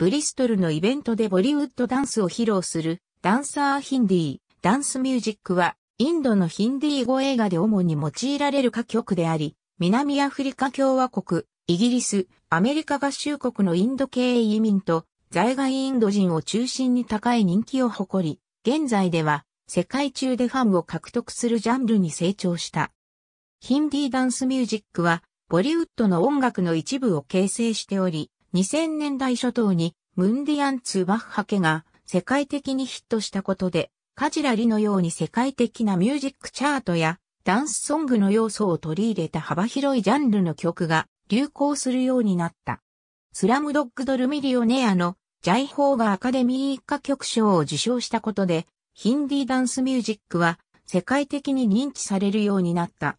ブリストルのイベントでボリウッドダンスを披露するダンサーヒンディー、ダンスミュージックはインドのヒンディー語映画で主に用いられる歌曲であり、南アフリカ共和国、イギリス、アメリカ合衆国のインド系移民と在外インド人を中心に高い人気を誇り、現在では世界中でファンを獲得するジャンルに成長した。ヒンディーダンスミュージックはボリウッドの音楽の一部を形成しており、2000年代初頭にムンディアンツバッハ家が世界的にヒットしたことで、カジラリのように世界的なミュージックチャートやダンスソングの要素を取り入れた幅広いジャンルの曲が流行するようになった。スラムドッグドルミリオネアのジャイホーがアカデミー一家曲賞を受賞したことで、ヒンディダンスミュージックは世界的に認知されるようになった。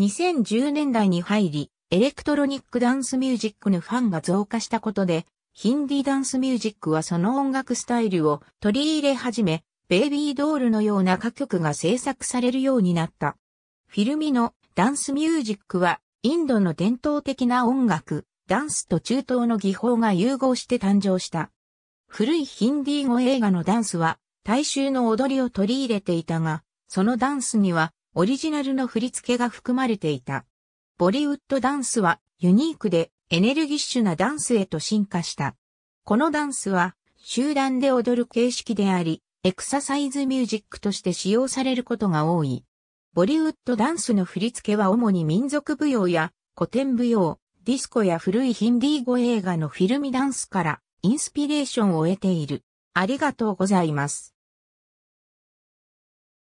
2010年代に入り、エレクトロニックダンスミュージックのファンが増加したことで、ヒンディダンスミュージックはその音楽スタイルを取り入れ始め、ベイビードールのような歌曲が制作されるようになった。フィルミのダンスミュージックは、インドの伝統的な音楽、ダンスと中東の技法が融合して誕生した。古いヒンディー語映画のダンスは、大衆の踊りを取り入れていたが、そのダンスには、オリジナルの振り付けが含まれていた。ボリウッドダンスはユニークでエネルギッシュなダンスへと進化した。このダンスは集団で踊る形式であり、エクササイズミュージックとして使用されることが多い。ボリウッドダンスの振り付けは主に民族舞踊や古典舞踊、ディスコや古いヒンディー語映画のフィルミダンスからインスピレーションを得ている。ありがとうございます。